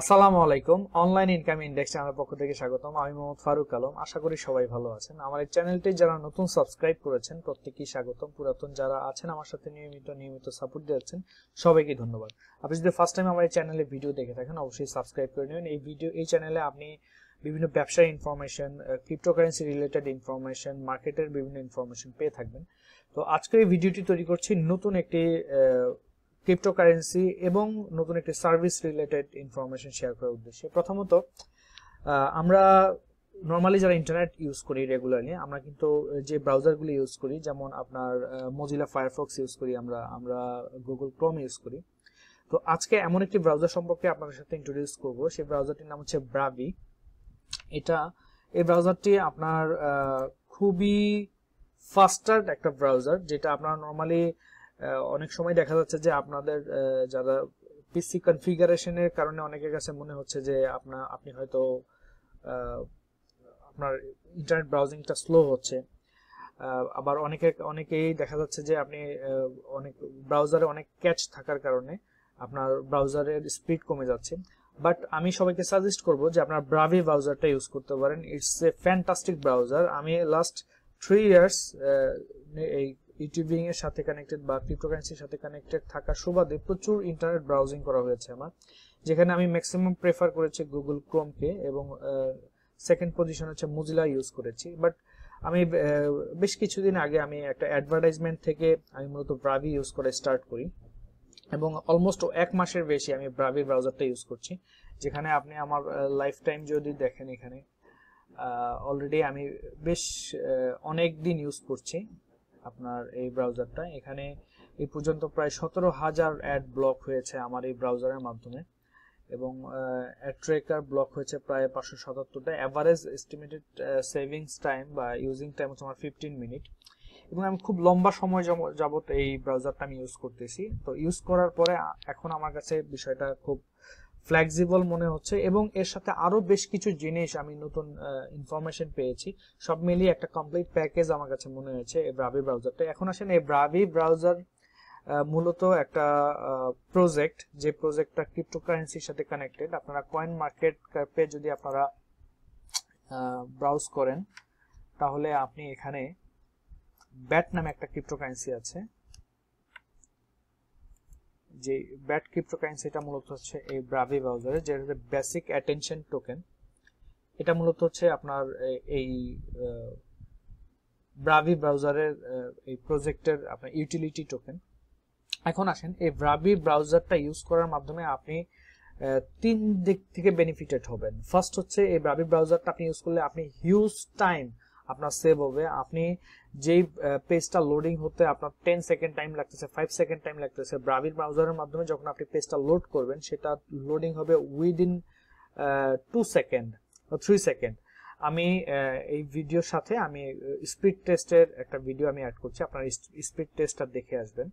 আসসালামু আলাইকুম online income index চ্যানেলের পক্ষ থেকে স্বাগতম আমি মোহাম্মদ ফারুক আলম আশা করি সবাই ভালো আছেন আমার এই চ্যানেলটি যারা নতুন সাবস্ক্রাইব করেছেন প্রত্যেকেই স্বাগতম পুরাতন যারা আছেন আমার সাথে নিয়মিত নিয়মিত সাপোর্ট দিয়েছেন সবাইকে ধন্যবাদ আপনি যদি ফার্স্ট টাইম আমার এই চ্যানেলে ভিডিও দেখে থাকেন অবশ্যই সাবস্ক্রাইব করে নেবেন এই ভিডিও এই চ্যানেলে আপনি বিভিন্ন ব্যবসার ইনফরমেশন ক্রিপ্টোকারেন্সি রিলেটেড ইনফরমেশন মার্কেটের বিভিন্ন ইনফরমেশন পেয়ে থাকবেন তো আজকের এই ভিডিওটি তৈরি করছি নতুন একটি ক্রিপ্টোকারেন্সি এবং নতুন একটি সার্ভিস রিলেটেড ইনফরমেশন শেয়ার করার উদ্দেশ্যে প্রথমত আমরা নর্মালি যারা ইন্টারনেট ইউজ করি রেগুলারলি আমরা কিন্তু যে ব্রাউজারগুলি ইউজ করি যেমন আপনার মজিলা ফায়ারফক্স ইউজ করি আমরা আমরা গুগল ক্রোম ইউজ করি তো আজকে এমন একটি ব্রাউজার সম্পর্কে আপনাদের সাথে ইন্ট্রোডিউস করব সেই ব্রাউজারটির নাম হচ্ছে ব্রাভি এটা এই ব্রাউজারটি আপনার খুবই ফাস্টার একটা ব্রাউজার যেটা আপনার নর্মালি অনেক সময় দেখা যাচ্ছে যে আপনাদের যারা পিসি কনফিগারেশনের কারণে অনেকের কাছে মনে হচ্ছে যে আপনার আপনি হয়তো আপনার ইন্টারনেট ব্রাউজিংটা স্লো হচ্ছে আবার অনেকে অনেকেই দেখা যাচ্ছে যে আপনি অনেক ব্রাউজারে অনেক ক্যাচ থাকার কারণে আপনার ব্রাউজারের স্পিড কমে যাচ্ছে বাট আমি সবাইকে সাজেস্ট করব যে আপনার ব্রাভি ব্রাউজারটা ইউজ করতে পারেন ইটস এ ফ্যান্টাস্টিক ব্রাউজার আমি লাস্ট থ্রি ইয়ার্স এই ইউটিউবিং এর সাথে কানেক্টেড বা ক্রিপ্টোকারেন্সির সাথে কানেক্টেড থাকার সুবাদে প্রচুর ইন্টারনেট ব্রাউজিং করা হয়েছে আমার যেখানে আমি ম্যাক্সিমাম প্রেফার করেছি গুগল ক্রোমকে এবং সেকেন্ড পজিশন হচ্ছে মুজিলা ইউজ করেছি বাট আমি বেশ কিছুদিন আগে আমি একটা অ্যাডভার্টাইজমেন্ট থেকে আমি মূলত ব্রাভি ইউজ করে স্টার্ট করি এবং অলমোস্ট এক মাসের বেশি আমি ব্রাভি ব্রাউজারটা ইউজ করছি যেখানে আপনি আমার লাইফ টাইম যদি দেখেন এখানে অলরেডি আমি বেশ অনেক দিন ইউজ করছি আপনার এই ব্রাউজারটা এখানে এই পর্যন্ত প্রায় সতেরো হাজার অ্যাড ব্লক হয়েছে আমার এই ব্রাউজারের মাধ্যমে এবং অ্যাড ট্রেকার ব্লক হয়েছে প্রায় পাঁচশো সাতাত্তরটা অ্যাভারেজ এস্টিমেটেড সেভিংস টাইম বা ইউজিং টাইম হচ্ছে আমার ফিফটিন মিনিট এবং আমি খুব লম্বা সময় যাবত এই ব্রাউজারটা আমি ইউজ করতেছি তো ইউজ করার পরে এখন আমার কাছে বিষয়টা খুব ফ্লেক্সিবল মনে হচ্ছে এবং এর সাথে আরও বেশ কিছু জিনিস আমি নতুন ইনফরমেশন পেয়েছি সব মিলিয়ে একটা কমপ্লিট প্যাকেজ আমার কাছে মনে হয়েছে এই ব্রাভি ব্রাউজারটা এখন আসেন এই ব্রাভি ব্রাউজার মূলত একটা প্রজেক্ট যে প্রজেক্টটা ক্রিপ্টোকারেন্সির সাথে কানেক্টেড আপনারা কয়েন মার্কেট ক্যাপে যদি আপনারা ব্রাউজ করেন তাহলে আপনি এখানে ব্যাট নামে একটা ক্রিপ্টোকারেন্সি আছে যে ব্যাট ক্রিপ্টোকারেন্সি এটা মূলত হচ্ছে এই ব্রাভি ব্রাউজারে যেটা বেসিক অ্যাটেনশন টোকেন এটা মূলত হচ্ছে আপনার এই ব্রাভি ব্রাউজারের এই প্রজেক্টের আপনার ইউটিলিটি টোকেন এখন আসেন এই ব্রাভি ব্রাউজারটা ইউজ করার মাধ্যমে আপনি তিন দিক থেকে বেনিফিটেড হবেন ফার্স্ট হচ্ছে এই ব্রাভি ব্রাউজারটা আপনি ইউজ করলে আপনি হিউজ টাইম আপনার সেভ হবে আপনি যেই পেজটা লোডিং হতে আপনার টেন সেকেন্ড টাইম লাগতেছে ফাইভ সেকেন্ড টাইম লাগতেছে ব্রাভির ব্রাউজারের মাধ্যমে যখন আপনি পেজটা লোড করবেন সেটা লোডিং হবে within two second three second আমি এই ভিডিওর সাথে আমি স্পিড টেস্টের একটা ভিডিও আমি অ্যাড করছি আপনার স্পিড টেস্টটা দেখে আসবেন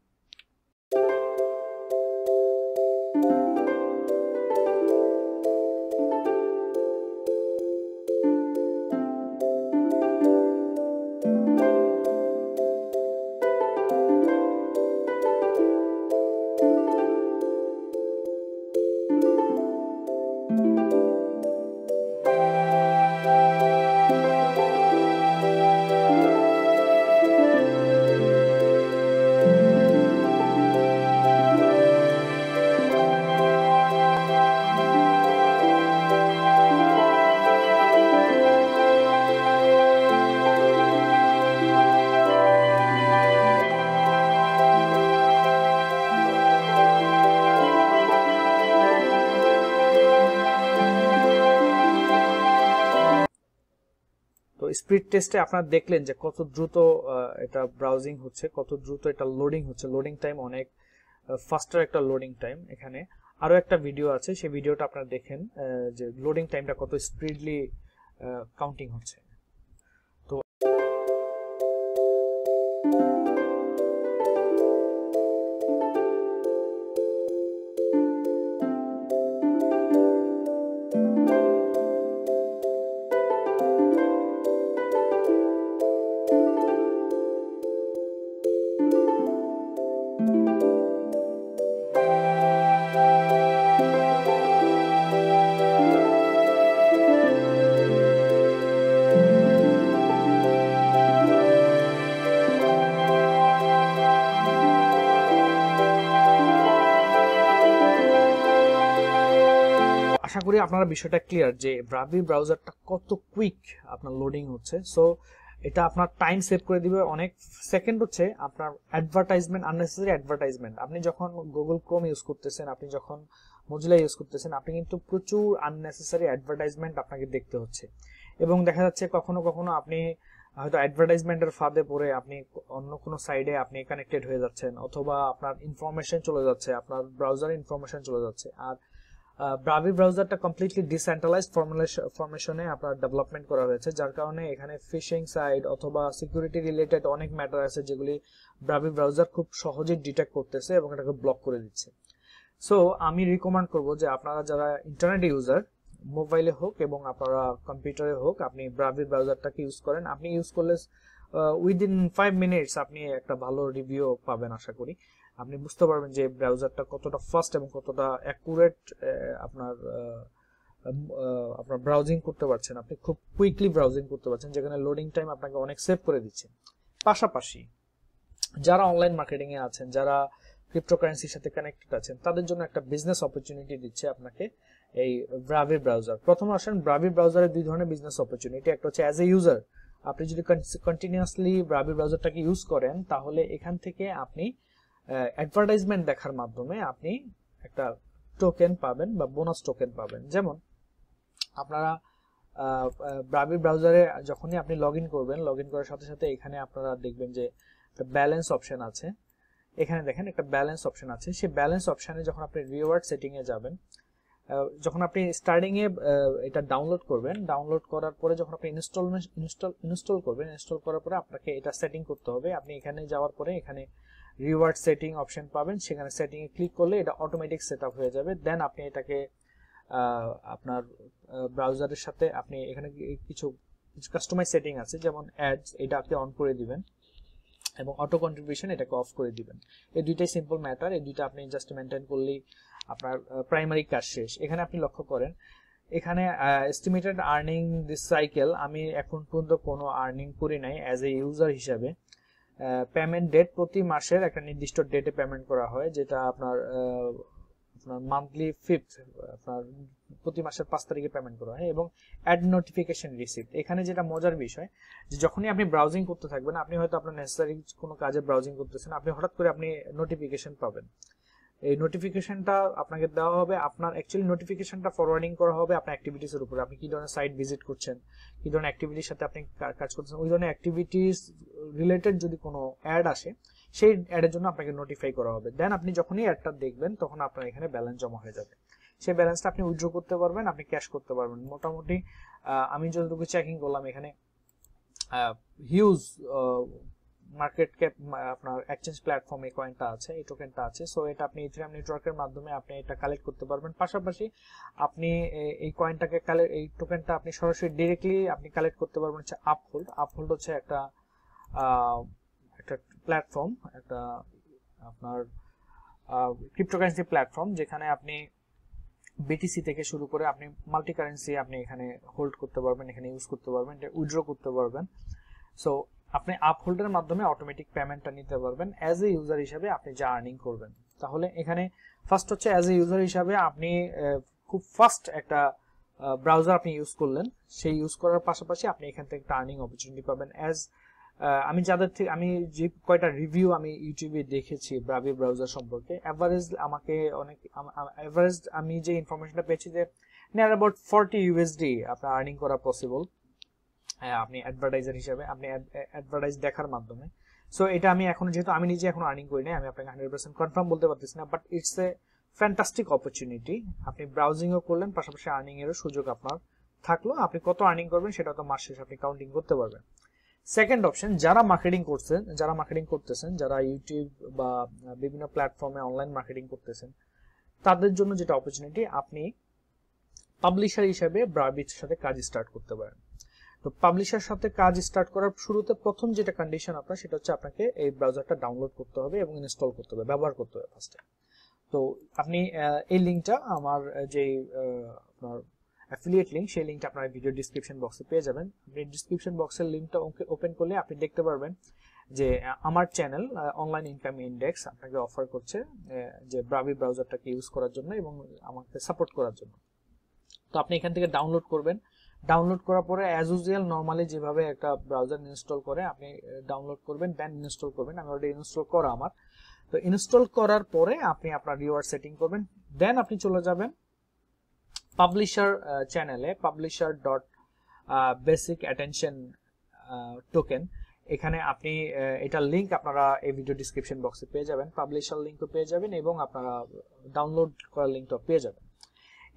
তো স্পিড টেস্টে আপনারা দেখলেন যে কত দ্রুত এটা ব্রাউজিং হচ্ছে কত দ্রুত এটা লোডিং হচ্ছে লোডিং টাইম অনেক ফাস্টার একটা লোডিং টাইম এখানে আরও একটা ভিডিও আছে সেই ভিডিওটা আপনারা দেখেন যে লোডিং টাইমটা কত স্পিডলি কাউন্টিং হচ্ছে করি আপনারা বিষয়টা ক্লিয়ার যে ব্রাভি ব্রাউজারটা কত কুইক আপনার লোডিং হচ্ছে সো এটা আপনার টাইম সেভ করে দিবে অনেক সেকেন্ড হচ্ছে আপনার অ্যাডভার্টাইজমেন্ট আননেসেসারি অ্যাডভার্টাইজমেন্ট আপনি যখন গুগল ক্রোম ইউজ করতেছেন আপনি যখন মজুলা ইউজ করতেছেন আপনি কিন্তু প্রচুর আননেসেসারি অ্যাডভার্টাইজমেন্ট আপনাকে দেখতে হচ্ছে এবং দেখা যাচ্ছে কখনো কখনো আপনি হয়তো অ্যাডভার্টাইজমেন্টের ফাঁদে পড়ে আপনি অন্য কোনো সাইডে আপনি কানেক্টেড হয়ে যাচ্ছেন অথবা আপনার ইনফরমেশন চলে যাচ্ছে আপনার ব্রাউজার ইনফরমেশন চলে যাচ্ছে আর ব্রাভি ব্রাউজারটা কমপ্লিটলি ডিসেন্ট্রালাইজড ফর্মেশনে আপনার ডেভেলপমেন্ট করা হয়েছে যার কারণে এখানে ফিশিং সাইড অথবা সিকিউরিটি রিলেটেড অনেক ম্যাটার আছে যেগুলি ব্রাভি ব্রাউজার খুব সহজে ডিটেক্ট করতেছে এবং এটাকে ব্লক করে দিচ্ছে সো আমি রিকমেন্ড করব যে আপনারা যারা ইন্টারনেট ইউজার মোবাইলে হোক এবং আপনারা কম্পিউটারে হোক আপনি ব্রাভি ব্রাউজারটাকে ইউজ করেন আপনি ইউজ করলে উইদিন ফাইভ মিনিটস আপনি একটা ভালো রিভিউ পাবেন আশা করি আপনি বুঝতে পারবেন যে ব্রাউজারটা কতটা ফাস্ট এবং কতটা অ্যাকুরেট আপনার আপনার ব্রাউজিং করতে পারছেন আপনি খুব কুইকলি ব্রাউজিং করতে পারছেন যেখানে লোডিং টাইম আপনাকে অনেক সেভ করে দিচ্ছে পাশাপাশি যারা অনলাইন মার্কেটিংয়ে আছেন যারা ক্রিপ্টোকারেন্সির সাথে কানেক্টেড আছেন তাদের জন্য একটা বিজনেস অপরচুনিটি দিচ্ছে আপনাকে এই ব্রাভি ব্রাউজার প্রথম আসেন ব্রাভি ব্রাউজারে দুই ধরনের বিজনেস অপরচুনিটি একটা হচ্ছে অ্যাজ এ ইউজার আপনি যদি কন্টিনিউয়াসলি ব্রাভি ব্রাউজারটাকে ইউজ করেন তাহলে এখান থেকে আপনি অ্যাডভার্টাইজমেন্ট দেখার মাধ্যমে আপনি একটা টোকেন পাবেন বা বোনাস টোকেন পাবেন যেমন আপনারা ব্রাবি ব্রাউজারে যখনই আপনি লগ করবেন লগ করার সাথে সাথে এখানে আপনারা দেখবেন যে একটা ব্যালেন্স অপশন আছে এখানে দেখেন একটা ব্যালেন্স অপশন আছে সেই ব্যালেন্স অপশানে যখন আপনি রিওয়ার্ড সেটিংয়ে যাবেন যখন আপনি স্টার্টিংয়ে এটা ডাউনলোড করবেন ডাউনলোড করার পরে যখন আপনি ইনস্টলমেন্ট ইনস্টল ইনস্টল করবেন ইনস্টল করার পরে আপনাকে এটা সেটিং করতে হবে আপনি এখানে যাওয়ার পরে এখানে রিওয়ার্ড সেটিং অপশন পাবেন সেখানে সেটিংয়ে ক্লিক করলে এটা অটোমেটিক সেট হয়ে যাবে দেন আপনি এটাকে আপনার ব্রাউজারের সাথে আপনি এখানে কিছু কিছু কাস্টমাইজ সেটিং আছে যেমন অ্যাডস এটা আপনি অন করে দিবেন এবং অটো কন্ট্রিবিউশন এটাকে অফ করে দিবেন এই দুইটাই সিম্পল ম্যাটার এই দুইটা আপনি জাস্ট মেনটেন করলেই আপনার প্রাইমারি কাজ শেষ এখানে আপনি লক্ষ্য করেন এখানে এস্টিমেটেড আর্নিং দিস সাইকেল আমি এখন পর্যন্ত কোনো আর্নিং করি নাই অ্যাজ এ ইউজার হিসাবে পেমেন্ট ডেট প্রতি মাসের একটা নির্দিষ্ট ডেটে পেমেন্ট করা হয় যেটা আপনার আপনার মান্থলি ফিফথ আপনার প্রতি মাসের পাঁচ তারিখে পেমেন্ট করা হয় এবং অ্যাড নোটিফিকেশন রিসিপ্ট এখানে যেটা মজার বিষয় যে যখনই আপনি ব্রাউজিং করতে থাকবেন আপনি হয়তো আপনার নেসেসারি কোনো কাজে ব্রাউজিং করতেছেন আপনি হঠাৎ করে আপনি নোটিফিকেশন পাবেন এই নোটিফিকেশনটা আপনাকে দেওয়া হবে আপনার অ্যাকচুয়ালি নোটিফিকেশনটা ফরওয়ার্ডিং করা হবে আপনার অ্যাক্টিভিটিসের উপরে আপনি কি ধরনের সাইট ভিজিট করছেন কি ধরনের অ্যাক্টিভিটির সাথে আপনি কাজ করছেন ওই ধরনের অ্যাক্টিভিটিস রিলেটেড যদি কোনো অ্যাড আসে সেই অ্যাডের জন্য আপনাকে নোটিফাই করা হবে দেন আপনি যখনই অ্যাডটা দেখবেন তখন আপনার এখানে ব্যালেন্স জমা হয়ে যাবে সেই ব্যালেন্সটা আপনি উইথড্র করতে পারবেন আপনি ক্যাশ করতে পারবেন মোটামুটি আমি যতটুকু চেকিং করলাম এখানে হিউজ মার্কেট ক্যাপ আপনার এক্সচেঞ্জ প্ল্যাটফর্মে কয়েনটা আছে এই টোকেনটা আছে সো এটা আপনি ইথেরিয়াম নেটওয়ার্কের মাধ্যমে আপনি এটা কালেক্ট করতে পারবেন পাশাপাশি আপনি এই কয়েনটাকে কালেক্ট এই টোকেনটা আপনি সরাসরি ডিরেক্টলি আপনি কালেক্ট করতে পারবেন হচ্ছে আপহোল্ড আপহোল্ড হচ্ছে একটা একটা প্ল্যাটফর্ম একটা আপনার ক্রিপ্টোকারেন্সি প্ল্যাটফর্ম যেখানে আপনি বিটিসি থেকে শুরু করে আপনি মাল্টি কারেন্সি আপনি এখানে হোল্ড করতে পারবেন এখানে ইউজ করতে পারবেন এটা উইড্র করতে পারবেন সো আপনি আপহোল্ডের মাধ্যমে অটোমেটিক পেমেন্টটা নিতে পারবেন অ্যাজ এ ইউজার হিসাবে আপনি যা আর্নিং করবেন তাহলে এখানে ফার্স্ট হচ্ছে অ্যাজ এ ইউজার হিসাবে আপনি খুব ফাস্ট একটা ব্রাউজার আপনি ইউজ করলেন সেই ইউজ করার পাশাপাশি আপনি এখান থেকে একটা আর্নিং অপরচুনিটি পাবেন অ্যাজ আমি যাদের থেকে আমি যে কয়টা রিভিউ আমি ইউটিউবে দেখেছি ব্রাভি ব্রাউজার সম্পর্কে অ্যাভারেজ আমাকে অনেক অ্যাভারেজ আমি যে ইনফরমেশনটা পেয়েছি যে নিয়ার অ্যাবাউট ফর্টি ইউএসডি আপনার আর্নিং করা পসিবল হ্যাঁ, আপনি অ্যাডভার্টাইজার হিসেবে আপনি অ্যাডভার্টাইজ দেখার মাধ্যমে সো এটা আমি এখন যেহেতু আমি নিজে এখন আর্নিং করি না আমি আপনাকে হান্ড্রেড পার্সেন্ট কনফার্ম বলতে পারতেছি না but it's a fantastic opportunity আপনি ব্রাউজিংও করলেন পাশাপাশি আর্নিং এরও সুযোগ আপনার থাকলো আপনি কত আর্নিং করবেন সেটা তো মাস শেষে আপনি কাউন্টিং করতে পারবেন সেকেন্ড অপশন যারা মার্কেটিং করছেন যারা মার্কেটিং করতেছেন যারা ইউটিউব বা বিভিন্ন প্ল্যাটফর্মে অনলাইন মার্কেটিং করতেছেন তাদের জন্য যেটা অপরচুনিটি আপনি পাবলিশার হিসেবে ব্রাবিজ সাথে কাজ স্টার্ট করতে পারেন তো পাবলিশার সাথে কাজ স্টার্ট করার শুরুতে প্রথম যেটা কন্ডিশন আপনার সেটা হচ্ছে আপনাকে এই ব্রাউজারটা ডাউনলোড করতে হবে এবং ইনস্টল করতে হবে ব্যবহার করতে হবে ফার্স্টে তো আপনি এই লিঙ্কটা আমার যে আপনার অ্যাফিলিয়েট লিঙ্ক সেই লিঙ্কটা আপনার ভিডিও ডিসক্রিপশন বক্সে পেয়ে যাবেন আপনি ডিসক্রিপশন বক্সের লিঙ্কটা ওপেন করলে আপনি দেখতে পারবেন যে আমার চ্যানেল অনলাইন ইনকাম ইন্ডেক্স আপনাকে অফার করছে যে ব্রাভি ব্রাউজারটাকে ইউজ করার জন্য এবং আমাকে সাপোর্ট করার জন্য তো আপনি এখান থেকে ডাউনলোড করবেন ডাউনলোড করার পরে অ্যাজ ইউজুয়াল নর্মালি যেভাবে একটা ব্রাউজার ইনস্টল করে আপনি ডাউনলোড করবেন দেন ইনস্টল করবেন আমি অলরেডি ইনস্টল করা আমার তো ইনস্টল করার পরে আপনি আপনার রিওয়ার্ড সেটিং করবেন দেন আপনি চলে যাবেন পাবলিশার চ্যানেলে publisher dot basic attention token এখানে আপনি এটা লিঙ্ক আপনারা এই ভিডিও ডিসক্রিপশন বক্সে পেয়ে যাবেন পাবলিশার লিঙ্কও পেয়ে যাবেন এবং আপনারা ডাউনলোড করার লিঙ্কটাও পেয়ে যাবেন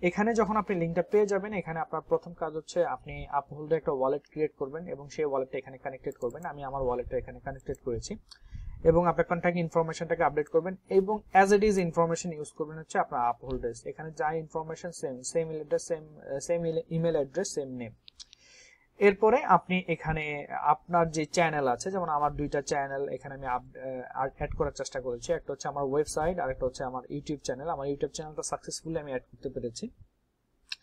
এখানে যখন আপনি লিঙ্কটা পেয়ে যাবেন এখানে আপনার প্রথম কাজ হচ্ছে আপনি আপহোল্ডে একটা ওয়ালেট ক্রিয়েট করবেন এবং সেই ওয়ালেটটা এখানে কানেক্টেড করবেন আমি আমার ওয়ালেটটা এখানে কানেক্টেড করেছি এবং আপনার কন্ট্যাক্ট ইনফরমেশনটাকে আপডেট করবেন এবং as it is information use করবেন হচ্ছে আপনার আপহোল্ডার্স এখানে যা information same same address same same email address same name এরপরে আপনি এখানে আপনার যে চ্যানেল আছে যেমন আমার দুইটা চ্যানেল এখানে আমি অ্যাড করার চেষ্টা করেছি একটা হচ্ছে আমার ওয়েবসাইট আর একটা হচ্ছে আমার ইউটিউব চ্যানেল আমার ইউটিউব চ্যানেলটা সাকসেসফুলি আমি অ্যাড করতে পেরেছি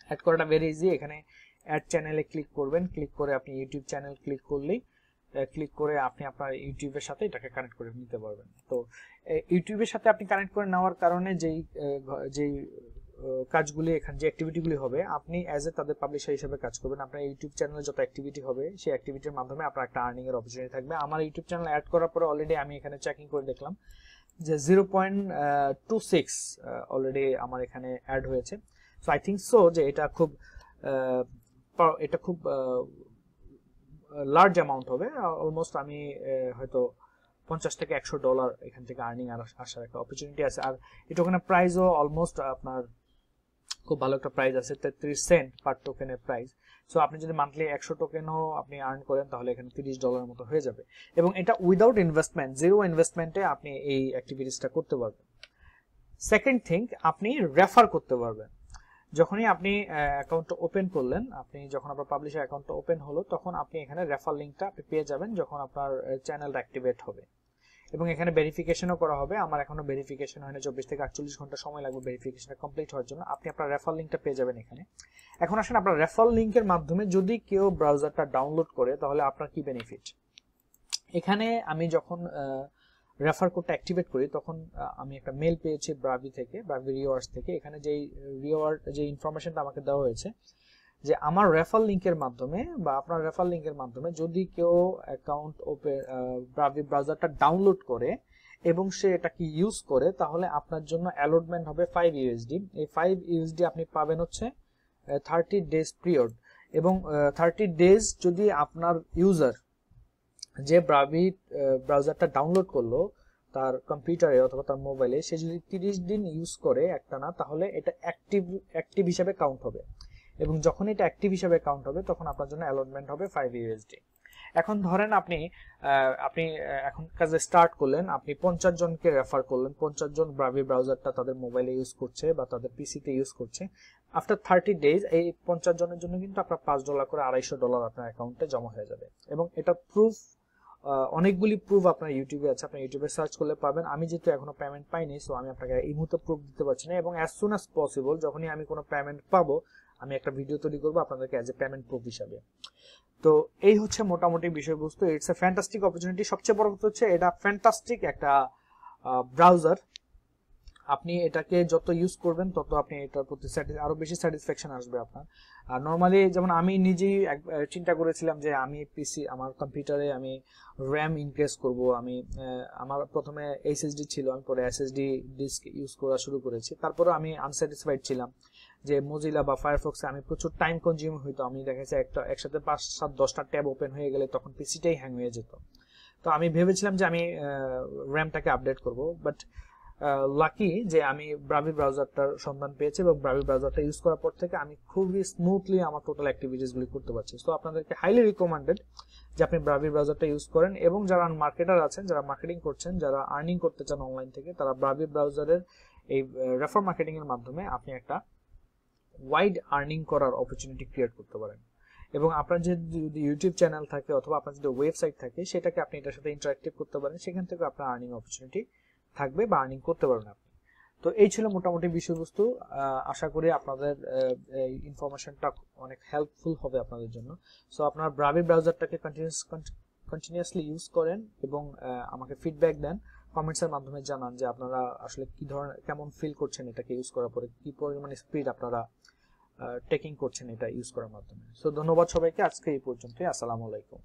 অ্যাড করাটা ভেরি ইজি এখানে অ্যাড চ্যানেলে ক্লিক করবেন ক্লিক করে আপনি ইউটিউব চ্যানেল ক্লিক করলেই ক্লিক করে আপনি আপনার ইউটিউবের সাথে এটাকে কানেক্ট করে নিতে পারবেন তো ইউটিউবের সাথে আপনি কানেক্ট করে নেওয়ার কারণে যেই যেই কাজগুলি এখানে যে অ্যাক্টিভিটিগুলি হবে আপনি অ্যাজ এ তাদের পাবলিশার হিসেবে কাজ করবেন আপনার ইউটিউব চ্যানেলে যত অ্যাক্টিভিটি হবে সেই অ্যাক্টিভিটির মাধ্যমে আপনার একটা আর্নিং এর অপরচুনিটি থাকবে আমার ইউটিউব চ্যানেল অ্যাড করার পরে অলরেডি আমি এখানে চেকিং করে দেখলাম যে zero point two six already আমার এখানে অ্যাড হয়েছে সো আই থিঙ্ক সো যে এটা খুব এটা খুব লার্জ অ্যামাউন্ট হবে অলমোস্ট আমি হয়তো পঞ্চাশ থেকে একশো ডলার এখান থেকে আর্নিং আসার একটা অপরচুনিটি আছে আর এটা ওখানে প্রাইসও অলমোস্ট আপনার খুব ভালো একটা প্রাইস আছে তেত্রিশ সেন্ট পার টোকেনের প্রাইস সো আপনি যদি মান্থলি একশো টোকেনও আপনি আর্ন করেন তাহলে এখানে তিরিশ ডলারের মতো হয়ে যাবে এবং এটা উইদাউট ইনভেস্টমেন্ট জিরো ইনভেস্টমেন্টে আপনি এই অ্যাক্টিভিটিসটা করতে পারবেন সেকেন্ড থিং আপনি রেফার করতে পারবেন যখনই আপনি অ্যাকাউন্টটা ওপেন করলেন আপনি যখন আপনার পাবলিশার অ্যাকাউন্টটা ওপেন হলো তখন আপনি এখানে রেফার লিঙ্কটা আপনি পেয়ে যাবেন যখন আপনার চ্যানেলটা অ্যাক্টিভেট হবে এবং এখানে ভেরিফিকেশনও করা হবে আমার এখনো ভেরিফিকেশন হয় না চব্বিশ থেকে আটচল্লিশ ঘন্টা সময় লাগবে ভেরিফিকেশনটা কমপ্লিট হওয়ার জন্য আপনি আপনার রেফার লিঙ্কটা পেয়ে যাবেন এখানে এখন আসেন আপনার রেফার লিঙ্কের মাধ্যমে যদি কেউ ব্রাউজারটা ডাউনলোড করে তাহলে আপনার কি বেনিফিট এখানে আমি যখন রেফার কোডটা অ্যাক্টিভেট করি তখন আমি একটা মেল পেয়েছি ব্রাভি থেকে ব্রাভি রিওয়ার্স থেকে এখানে যেই রিওয়ার্ড যে ইনফরমেশনটা আমাকে দেওয়া হয়েছে যে আমার রেফার লিঙ্কের মাধ্যমে বা আপনার রেফার লিঙ্কের মাধ্যমে যদি কেউ অ্যাকাউন্ট ওপেন ব্রাভি ব্রাউজারটা ডাউনলোড করে এবং সে এটাকে ইউজ করে তাহলে আপনার জন্য অ্যালটমেন্ট হবে ফাইভ ইউএসডি এই ফাইভ ইউএসডি আপনি পাবেন হচ্ছে থার্টি ডেজ পিরিয়ড এবং থার্টি ডেজ যদি আপনার ইউজার যে ব্রাভি ব্রাউজারটা ডাউনলোড করলো তার কম্পিউটারে অথবা তার মোবাইলে সে যদি তিরিশ দিন ইউজ করে একটা না তাহলে এটা অ্যাক্টিভ অ্যাক্টিভ হিসাবে কাউন্ট হবে এবং যখন এটা অ্যাক্টিভ হিসাবে কাউন্ট হবে তখন আপনার জন্য অ্যালটমেন্ট হবে ফাইভ ইউএসডি এখন ধরেন আপনি আপনি এখন কাজে স্টার্ট করলেন আপনি পঞ্চাশ জনকে রেফার করলেন পঞ্চাশ জন ব্রাভি ব্রাউজারটা তাদের মোবাইলে ইউজ করছে বা তাদের পিসিতে ইউজ করছে আফটার থার্টি ডেজ এই পঞ্চাশ জনের জন্য কিন্তু আপনার পাঁচ ডলার করে আড়াইশো ডলার আপনার অ্যাকাউন্টে জমা হয়ে যাবে এবং এটা প্রুফ অনেকগুলি প্রুফ আপনার ইউটিউবে আছে আপনার ইউটিউবে সার্চ করলে পাবেন আমি যেহেতু এখনো পেমেন্ট পাইনি সো আমি আপনাকে এই মুহূর্তে প্রুফ দিতে পারছি না এবং অ্যাজ সুন অ্যাজ পসিবল যখনই আমি কোনো পেমেন্ট পাবো আমি একটা ভিডিও তৈরি করবো আপনাদেরকে অ্যাজ এ পেমেন্ট প্রুফ হিসাবে তো এই হচ্ছে মোটামুটি বিষয়বস্তু ইটস এ ফ্যান্টাস্টিক অপরচুনিটি সবচেয়ে বড় কথা হচ্ছে এটা ফ্যান্টাস্টিক একটা ব্রাউজার আপনি এটাকে যত ইউজ করবেন তত আপনি এটার প্রতি আরো বেশি স্যাটিসফ্যাকশন আসবে আপনার আর নর্মালি যেমন আমি নিজেই চিন্তা করেছিলাম যে আমি পিসি আমার কম্পিউটারে আমি র্যাম ইনক্রিজ করব আমি আমার প্রথমে এসএসডি ছিল আমি পরে এসএসডি ডিস্ক ইউজ করা শুরু করেছি তারপরে আমি আনস্যাটিসফাইড ছিলাম যে মজিলা বা ফায়ারফক্সে আমি প্রচুর টাইম কনজিউম হইতো আমি দেখা একটা একসাথে পাঁচ সাত দশটা ট্যাব ওপেন হয়ে গেলে তখন পিসিটাই হ্যাং হয়ে যেত তো আমি ভেবেছিলাম যে আমি র্যামটাকে আপডেট করব বাট লাকি যে আমি ব্রাভি ব্রাউজারটার সন্ধান পেয়েছি এবং ব্রাভি ব্রাউজারটা ইউজ করার পর থেকে আমি খুবই স্মুথলি আমার টোটাল অ্যাক্টিভিটিসগুলি করতে পারছি সো আপনাদেরকে হাইলি রিকমেন্ডেড যে আপনি ব্রাভি ব্রাউজারটা ইউজ করেন এবং যারা মার্কেটার আছেন যারা মার্কেটিং করছেন যারা আর্নিং করতে চান অনলাইন থেকে তারা ব্রাভি ব্রাউজারের এই রেফার মার্কেটিং এর মাধ্যমে আপনি একটা ওয়াইড আর্নিং করার অপরচুনিটি ক্রিয়েট করতে পারেন এবং আপনার যদি ইউটিউব চ্যানেল থাকে অথবা আপনার যদি ওয়েবসাইট থাকে সেটাকে আপনি এটার সাথে ইন্টারাক্টিভ করতে পারেন সেখান থেকে আপনার আর্নিং অপরচুনিটি থাকবে বা আর্নিং করতে পারবেন আপনি তো এই ছিল মোটামুটি বিষয়বস্তু আশা করি আপনাদের এই ইনফরমেশনটা অনেক হেল্পফুল হবে আপনাদের জন্য সো আপনার ব্রাভি ব্রাউজারটাকে কন্টিনিউস কন্টিনিউয়াসলি ইউজ করেন এবং আমাকে ফিডব্যাক দেন কমেন্টসের মাধ্যমে জানান যে আপনারা আসলে কি ধরনের কেমন ফিল করছেন এটাকে ইউজ করার পরে কি পরিমাণে স্পিড আপনারা ট্রেকিং করছেন এটা ইউজ করার মাধ্যমে সো ধন্যবাদ সবাইকে আজকে এই পর্যন্তই আসসালামু আলাইকুম